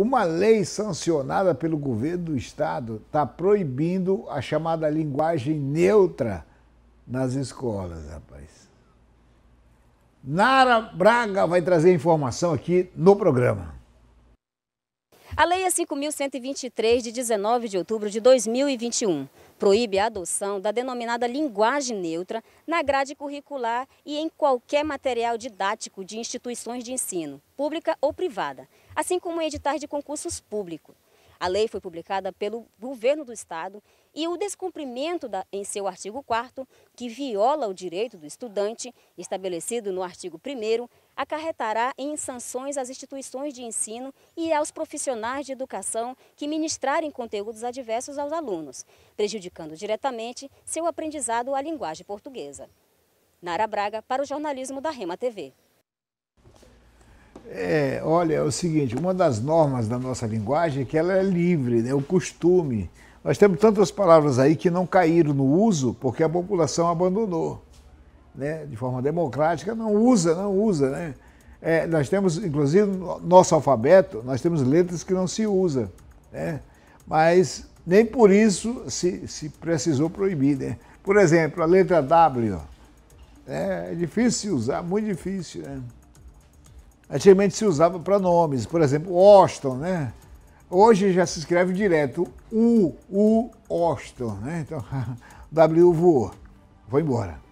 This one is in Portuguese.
Uma lei sancionada pelo governo do estado está proibindo a chamada linguagem neutra nas escolas, rapaz. Nara Braga vai trazer informação aqui no programa. A Lei é 5.123, de 19 de outubro de 2021 proíbe a adoção da denominada linguagem neutra na grade curricular e em qualquer material didático de instituições de ensino, pública ou privada, assim como em editais de concursos públicos. A lei foi publicada pelo governo do Estado e o descumprimento da, em seu artigo 4, que viola o direito do estudante, estabelecido no artigo 1, acarretará em sanções às instituições de ensino e aos profissionais de educação que ministrarem conteúdos adversos aos alunos, prejudicando diretamente seu aprendizado à linguagem portuguesa. Nara Braga, para o jornalismo da Rema TV. É, olha, é o seguinte, uma das normas da nossa linguagem é que ela é livre, né? o costume. Nós temos tantas palavras aí que não caíram no uso porque a população abandonou. Né? De forma democrática, não usa, não usa. Né? É, nós temos, inclusive, no nosso alfabeto, nós temos letras que não se usa. Né? Mas nem por isso se, se precisou proibir. Né? Por exemplo, a letra W. Né? É difícil usar, muito difícil. Né? Antigamente se usava para nomes, por exemplo, Austin, né? Hoje já se escreve direto U, U, Austin, né? Então, W voou, foi embora.